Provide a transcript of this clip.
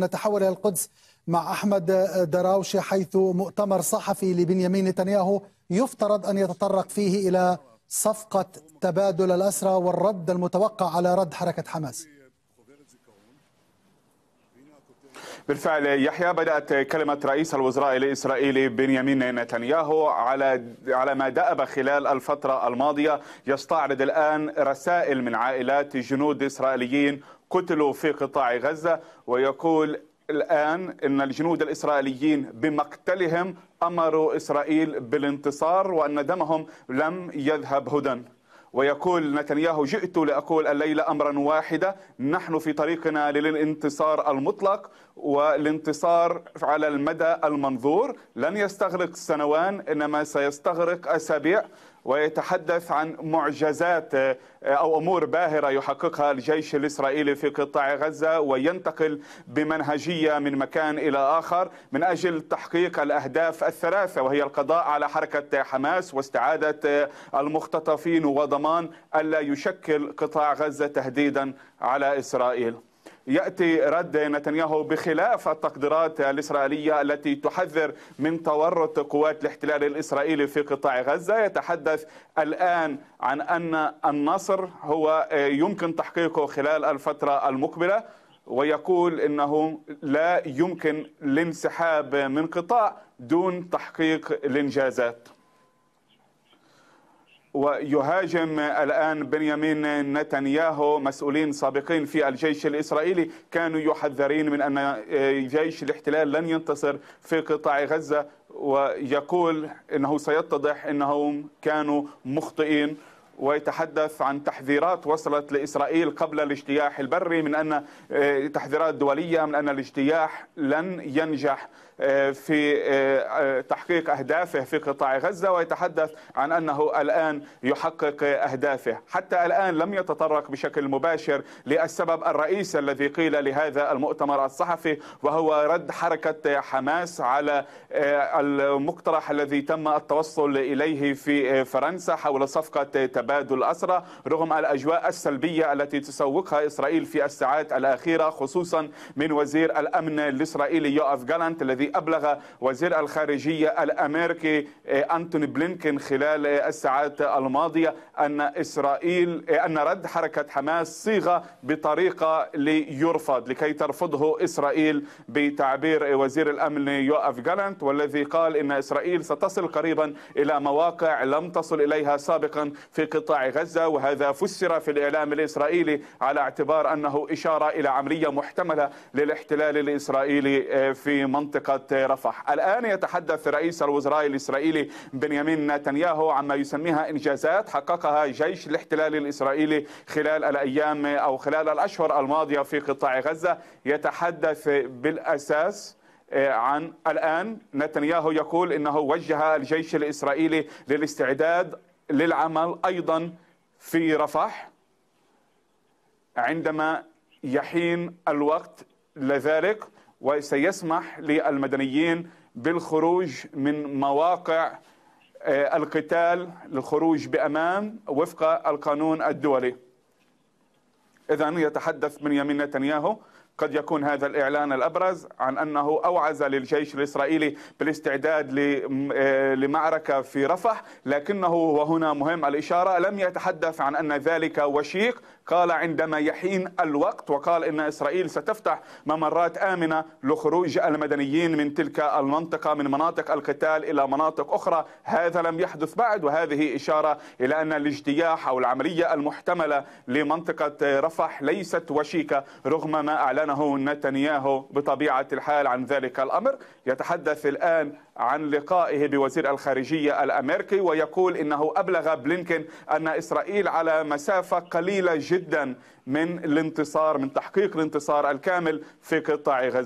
نتحول إلى القدس مع أحمد دراوشي حيث مؤتمر صحفي لبنيامين نتنياهو يفترض أن يتطرق فيه إلى صفقة تبادل الأسرى والرد المتوقع على رد حركة حماس بالفعل يحيى بدأت كلمة رئيس الوزراء الإسرائيلي بنيامين نتنياهو على على ما دأب خلال الفترة الماضية يستعرض الآن رسائل من عائلات جنود إسرائيليين قتلوا في قطاع غزة ويقول الآن أن الجنود الإسرائيليين بمقتلهم أمروا إسرائيل بالانتصار وأن دمهم لم يذهب هدى ويقول نتنياهو جئت لأقول الليلة أمرا واحدا نحن في طريقنا للانتصار المطلق والانتصار على المدى المنظور لن يستغرق سنوان إنما سيستغرق أسابيع ويتحدث عن معجزات آه، او امور باهره يحققها الجيش الاسرائيلي في قطاع غزه وينتقل بمنهجيه من مكان الى اخر من اجل تحقيق الاهداف الثلاثه وهي القضاء على حركه حماس واستعاده آه، المختطفين وضمان الضمان الا يشكل قطاع غزه تهديدا على اسرائيل. ياتي رد نتنياهو بخلاف التقديرات الاسرائيليه التي تحذر من تورط قوات الاحتلال الاسرائيلي في قطاع غزه، يتحدث الان عن ان النصر هو آه، يمكن تحقيقه خلال الفتره المقبله ويقول انه لا يمكن الانسحاب من قطاع دون تحقيق الانجازات. ويهاجم الآن بنيامين نتنياهو مسؤولين سابقين في الجيش الإسرائيلي كانوا يحذرين من أن جيش الاحتلال لن ينتصر في قطاع غزة ويقول أنه سيتضح أنهم كانوا مخطئين ويتحدث عن تحذيرات وصلت لإسرائيل قبل الاجتياح البري من أن آه، تحذيرات دولية من أن الاجتياح لن ينجح آه، في آه، تحقيق أهدافه في قطاع غزة ويتحدث عن أنه الآن يحقق أهدافه حتى الآن لم يتطرق بشكل مباشر للسبب الرئيسي الذي قيل لهذا المؤتمر الصحفي وهو رد حركة حماس على المقترح الذي تم التوصل إليه في فرنسا حول صفقة تبادل أسرى رغم الأجواء السلبية التي تسوقها إسرائيل في الساعات الأخيرة خصوصا من وزير الأمن الإسرائيلي يوآف جالانت الذي أبلغ وزير الخارجية الأمريكي آه، أنتوني بلينكن خلال آه، الساعات الماضية أن إسرائيل آه، أن رد حركة حماس صيغة بطريقة ليرفض لكي ترفضه إسرائيل بتعبير وزير الأمن يوآف جالانت والذي قال إن إسرائيل ستصل قريبا إلى مواقع لم تصل إليها سابقا في قطاع غزة وهذا فسر في الإعلام الإسرائيلي على اعتبار أنه إشارة إلى عملية محتملة للاحتلال الإسرائيلي آه، في منطقة رفح الآن يتحدث رئيس الوزراء الإسرائيلي بنيامين نتنياهو عما يسميها إنجازات حققها جيش الاحتلال الإسرائيلي خلال الأيام أو خلال الأشهر الماضية في قطاع غزة يتحدث بالأساس آه، عن الآن نتنياهو يقول إنه وجه الجيش الإسرائيلي للاستعداد للعمل ايضا في رفح عندما يحين الوقت لذلك وسيسمح للمدنيين بالخروج من مواقع آه، القتال للخروج بامان وفق القانون الدولي. اذا يتحدث بنيامين نتنياهو قد يكون هذا الإعلان الأبرز عن أنه أوعز للجيش الإسرائيلي بالاستعداد آه، لمعركة في رفح لكنه وهنا مهم الإشارة لم يتحدث عن أن ذلك وشيق قال عندما يحين الوقت وقال إن إسرائيل ستفتح ممرات آمنة لخروج المدنيين من تلك المنطقة من مناطق القتال إلى مناطق أخرى هذا لم يحدث بعد وهذه إشارة إلى أن الاجتياح أو العملية المحتملة لمنطقة رفح ليست وشيكة رغم ما أعلنه نتنياهو بطبيعة الحال عن ذلك الأمر يتحدث الآن عن لقائه بوزير الخارجية الأمريكي ويقول إنه أبلغ بلينكن أن إسرائيل على مسافة قليلة جدا من الانتصار من تحقيق الانتصار الكامل في قطاع غزة